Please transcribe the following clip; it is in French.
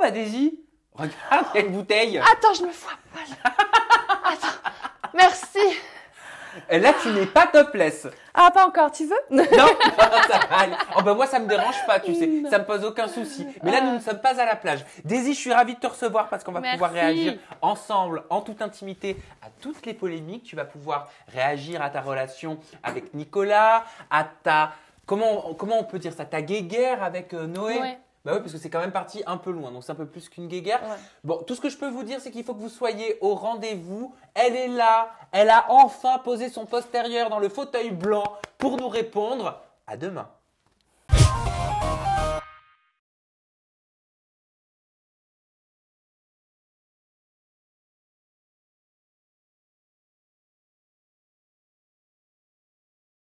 bah Daisy, regarde, il y une bouteille. Attends, je me fous Attends, merci. Et là, tu n'es pas topless. Ah, pas encore, tu veux Non, ça va aller. Oh, bah, moi, ça me dérange pas, tu sais. Mm. Ça me pose aucun souci. Mais là, ah. nous ne sommes pas à la plage. Daisy, je suis ravie de te recevoir parce qu'on va pouvoir réagir ensemble, en toute intimité, à toutes les polémiques. Tu vas pouvoir réagir à ta relation avec Nicolas, à ta... Comment, comment on peut dire ça Ta guéguerre avec euh, Noé. Bah oui, parce que c'est quand même parti un peu loin, donc c'est un peu plus qu'une guéguerre. Bon, tout ce que je peux vous dire, c'est qu'il faut que vous soyez au rendez-vous. Elle est là, elle a enfin posé son postérieur dans le fauteuil blanc pour nous répondre. À demain.